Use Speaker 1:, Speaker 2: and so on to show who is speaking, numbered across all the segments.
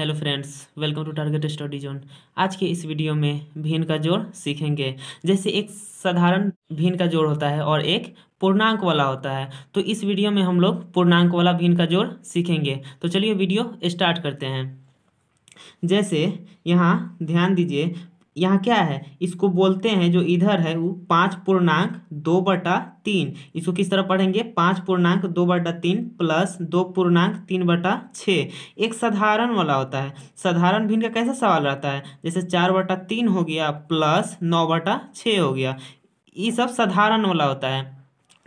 Speaker 1: Hello friends welcome to target study zone आज के इस वीडियो में भीन का जोड़ सीखेंगे जैसे एक साधारण भीन का जोड़ होता है और एक पूर्णांक वाला होता है तो इस वीडियो में हम लोग पूर्णांक वाला भीन का जोड़ सीखेंगे तो चलिए वीडियो स्टार्ट करते हैं जैसे यहाँ ध्यान दीजिए यहाँ क्या है इसको बोलते हैं जो इधर है वो पाँच पूर्णांक दो बटा तीन इसको किस तरह पढ़ेंगे पाँच पूर्णांक दो बटा तीन प्लस दो पूर्णांक तीन बटा छः एक साधारण वाला होता है साधारण भिन्न का कैसा सवाल रहता है जैसे चार बटा तीन हो गया प्लस नौ बटा छः हो गया ये सब साधारण वाला होता है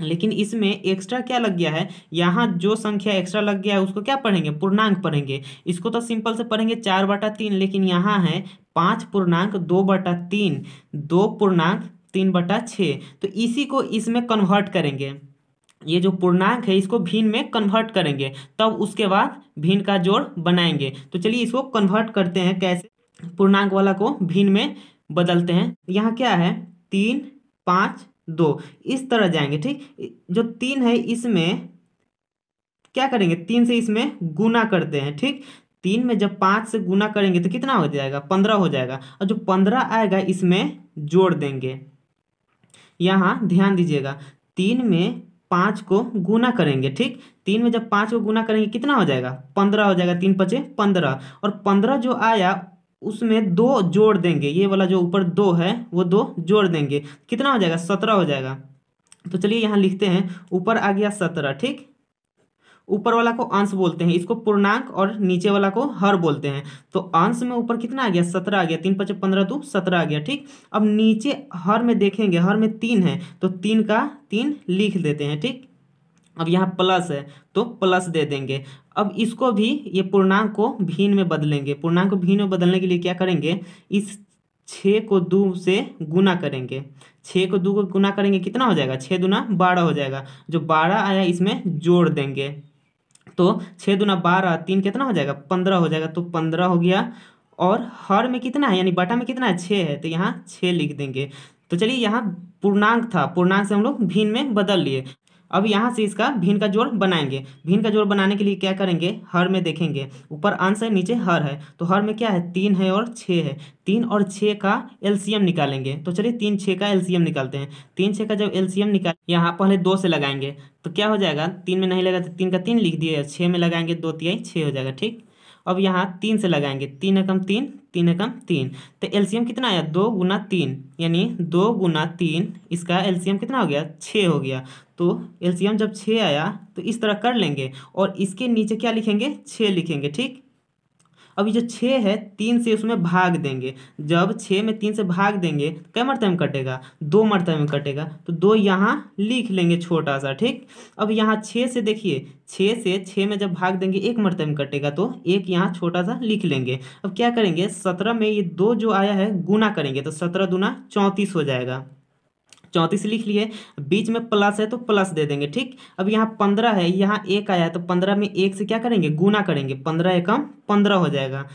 Speaker 1: लेकिन इसमें एक्स्ट्रा क्या लग गया है यहाँ जो संख्या एक्स्ट्रा लग गया है उसको क्या पढ़ेंगे पूर्णांक पढ़ेंगे इसको तो सिंपल से पढ़ेंगे चार बटा तीन लेकिन यहाँ है पाँच पूर्णांक दो बटा तीन दो पूर्णांक तीन बटा छः तो इसी को इसमें कन्वर्ट करेंगे ये जो पूर्णांक है इसको भिन्न में कन्वर्ट करेंगे तब उसके बाद भिन्न का जोड़ बनाएंगे तो चलिए इसको कन्वर्ट करते हैं कैसे पूर्णांक वाला को भिन्न में बदलते हैं यहाँ क्या है तीन पाँच दो इस तरह जाएंगे ठीक जो तीन है इसमें क्या करेंगे तीन से इसमें गुना करते हैं ठीक तीन में जब पाँच से गुना करेंगे तो कितना हो जाएगा पंद्रह हो जाएगा और जो पंद्रह आएगा इसमें जोड़ देंगे यहाँ ध्यान दीजिएगा तीन में पाँच को गुना करेंगे ठीक तीन में जब पाँच को गुना करेंगे कितना हो जाएगा पंद्रह हो जाएगा तीन पचे पंद्रह और पंद्रह जो आया उसमें दो जोड़ देंगे ये वाला जो ऊपर दो है वो दो जोड़ देंगे कितना हो जाएगा सत्रह हो जाएगा तो चलिए यहाँ लिखते हैं ऊपर आ गया सत्रह ठीक ऊपर वाला को अंश बोलते हैं इसको पूर्णांक और नीचे वाला को हर बोलते हैं तो अंश में ऊपर कितना आ गया सत्रह आ गया तीन पचास पंद्रह दो सत्रह आ गया ठीक अब नीचे हर में देखेंगे हर में तीन है तो तीन का तीन लिख देते हैं ठीक अब यहाँ प्लस है तो प्लस दे देंगे अब इसको भी ये पूर्णांक को भीन में बदलेंगे पूर्णांक को भीन में बदलने के लिए क्या करेंगे इस छः को दो से गुना करेंगे छः को दो को गुना करेंगे कितना हो जाएगा छः दुना बारह हो जाएगा जो बारह आया इसमें जोड़ देंगे तो छः दुना बारह तीन कितना हो जाएगा पंद्रह हो जाएगा तो पंद्रह हो गया और हर में कितना है यानी बटा में कितना है छः है तो यहाँ छः लिख देंगे तो चलिए यहाँ पूर्णांक था पूर्णांक से हम लोग भीन में बदल लिए अब यहाँ से इसका भिन्न का जोड़ बनाएंगे भिन्न का जोड़ बनाने के लिए क्या करेंगे हर में देखेंगे ऊपर अंश है नीचे हर है तो हर में क्या है तीन है और छः है तीन और छः का एलसीएम निकालेंगे तो चलिए तीन छः का एलसीएम निकालते हैं तीन छः का जब एलसीएम निकाल यहाँ पहले दो से लगाएंगे तो क्या हो जाएगा तीन में नहीं लगा तो तीन का तीन लिख दिए छः में लगाएंगे दो तिहाई छः हो जाएगा ठीक अब यहाँ तीन से लगाएंगे तीन एकम तीन तीन एकम तीन तो एलसीएम कितना आया दो गुना तीन यानी दो गुना तीन इसका एलसीएम कितना हो गया छः हो गया तो एलसीएम जब छः आया तो इस तरह कर लेंगे और इसके नीचे क्या लिखेंगे छः लिखेंगे ठीक अब ये जो छः है तीन से उसमें भाग देंगे जब छः में तीन से भाग देंगे कई मरतबे में कटेगा दो मरतबे में कटेगा तो दो यहाँ लिख लेंगे छोटा सा ठीक अब यहाँ छः से देखिए छः से छः में जब भाग देंगे एक मरतबे में कटेगा तो एक यहाँ छोटा सा लिख लेंगे अब क्या करेंगे सत्रह में ये दो जो आया है गुना करेंगे तो सत्रह दुना चौंतीस हो जाएगा चौंतीस लिख लिए बीच में प्लस है तो प्लस दे देंगे ठीक अब यहाँ पंद्रह है यहाँ एक आया है तो पंद्रह में एक से क्या करेंगे गुना करेंगे पंद्रह एकम पंद्रह हो जाएगा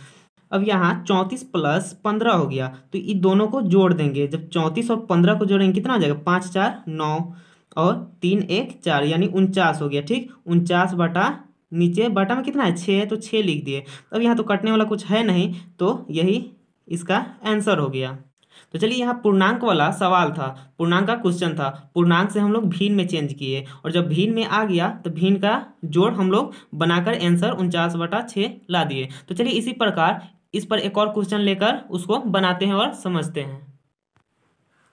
Speaker 1: अब यहाँ चौंतीस प्लस पंद्रह हो गया तो ये दोनों को जोड़ देंगे जब चौंतीस और पंद्रह को जोड़ेंगे कितना हो जाएगा पाँच चार नौ और तीन एक चार यानी उनचास हो गया ठीक उनचास बटा नीचे बटा में कितना है छः है तो छः लिख दिए अब यहाँ तो कटने वाला कुछ है नहीं तो यही इसका आंसर हो गया तो चलिए यहाँ पूर्णांक वाला सवाल था पूर्णांक का क्वेश्चन था पूर्णांक से हम लोग भीन में चेंज किए और जब भीन में आ गया तो भीन का जोड़ हम लोग बनाकर आंसर उनचास बटा छः ला दिए तो चलिए इसी प्रकार इस पर एक और क्वेश्चन लेकर उसको बनाते हैं और समझते हैं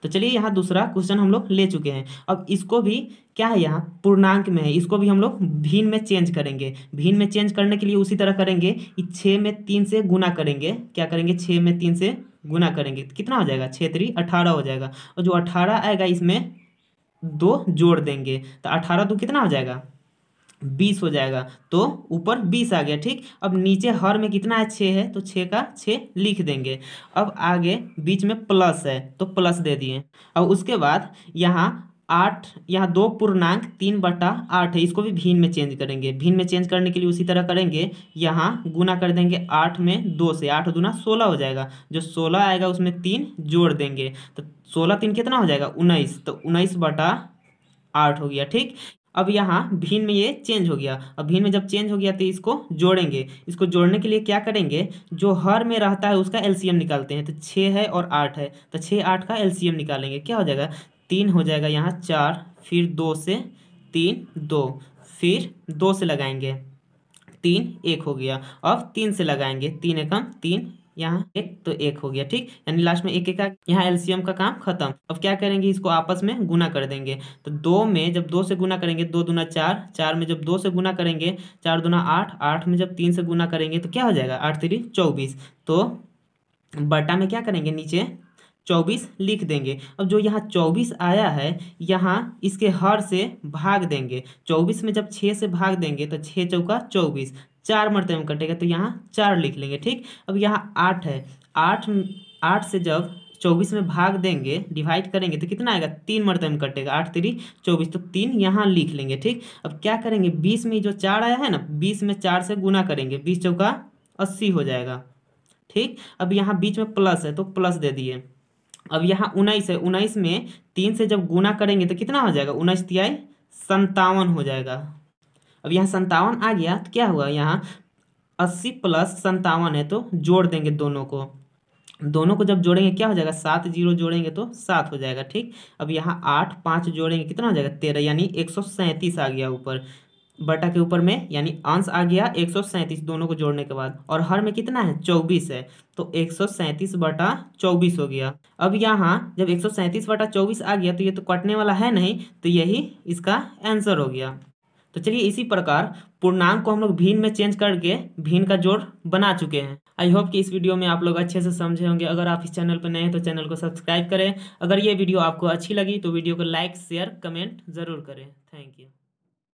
Speaker 1: तो चलिए यहाँ दूसरा क्वेश्चन हम लोग ले चुके हैं अब इसको भी क्या है यहाँ पूर्णांक में है इसको भी हम लोग भीन में चेंज करेंगे भीन में चेंज करने के लिए उसी तरह करेंगे छः में तीन से गुना करेंगे क्या करेंगे छः में तीन से गुना करेंगे कितना हो जाएगा छः त्री अठारह हो जाएगा और जो अठारह आएगा इसमें दो जोड़ देंगे तो अठारह दो कितना हो जाएगा बीस हो जाएगा तो ऊपर बीस आ गया ठीक अब नीचे हर में कितना है छः है तो छः का छः लिख देंगे अब आगे बीच में प्लस है तो प्लस दे दिए अब उसके बाद यहाँ आठ यहाँ दो पूर्णांक तीन बटा आठ है इसको भी भीन में चेंज करेंगे भीन में चेंज करने के लिए उसी तरह करेंगे यहाँ गुना कर देंगे आठ में दो से आठ दुना सोलह हो जाएगा जो सोलह आएगा उसमें तीन जोड़ देंगे तो सोलह तीन कितना हो जाएगा उन्नीस तो उन्नीस बटा आठ हो गया ठीक अब यहाँ हम्म। भीन में ये चेंज हो गया अब भीन में जब चेंज हो गया तो इसको जोड़ेंगे इसको जोड़ने के लिए क्या करेंगे जो हर में रहता है उसका एलसीएम निकालते हैं तो छः है और आठ है तो छः आठ का एलसीएम निकालेंगे क्या हो जाएगा तीन हो जाएगा यहाँ चार फिर दो से तीन दो फिर दो से लगाएंगे तीन एक हो गया अब तीन से लगाएंगे तीन एकम तीन यहाँ एक तो एक हो गया ठीक यानी लास्ट में एक एक यहाँ एलसीएम का काम खत्म अब क्या करेंगे इसको आपस में गुना कर देंगे तो दो में जब दो से गुना करेंगे दो दुना चार चार में जब दो से गुना करेंगे चार दुना आठ आठ में जब तीन से गुना करेंगे तो क्या हो जाएगा आठ तेरी चौबीस तो बटा में क्या करेंगे नीचे चौबीस लिख देंगे अब जो यहाँ चौबीस आया है यहाँ इसके हर से भाग देंगे चौबीस में जब छः से भाग देंगे तो छः चौका चौबीस चार मरतबे में कटेगा तो यहाँ चार लिख लेंगे ठीक अब यहाँ आठ है आठ आठ से जब चौबीस में भाग देंगे डिवाइड करेंगे तो कितना आएगा तीन मरतबे में कटेगा आठ तिरी चौबीस तो तीन यहाँ लिख लेंगे ठीक अब क्या करेंगे बीस में जो चार आया है ना बीस में चार से गुना करेंगे बीस चौका अस्सी हो जाएगा ठीक अब यहाँ बीच में प्लस है तो प्लस दे दिए अब यहाँ उन्नीस है उन्नीस में तीन से जब गुना करेंगे तो कितना हो जाएगा उन्नीस तिहाई संतावन हो जाएगा अब यहाँ संतावन आ गया तो क्या हुआ यहाँ अस्सी प्लस संतावन है तो जोड़ देंगे दोनों को दोनों को जब जोड़ेंगे क्या हो जाएगा सात जीरो जोड़ेंगे तो सात हो जाएगा ठीक अब यहाँ आठ पाँच जोड़ेंगे कितना हो जाएगा तेरह यानी एक सौ सैंतीस आ गया ऊपर बटा के ऊपर में यानी अंश आ गया एक सौ सैंतीस दोनों को जोड़ने के बाद और हर में कितना है चौबीस है तो एक सौ सैंतीस बटा चौबीस हो गया अब यहाँ जब एक सौ सैंतीस बटा चौबीस आ गया तो ये तो कटने वाला है नहीं तो यही इसका आंसर हो गया तो चलिए इसी प्रकार पूर्णांक को हम लोग भीन में चेंज करके भीन का जोड़ बना चुके हैं आई होप कि इस वीडियो में आप लोग अच्छे से समझे होंगे अगर आप इस चैनल पर नए हैं तो चैनल को सब्सक्राइब करें अगर ये वीडियो आपको अच्छी लगी तो वीडियो को लाइक शेयर कमेंट जरूर करें थैंक यू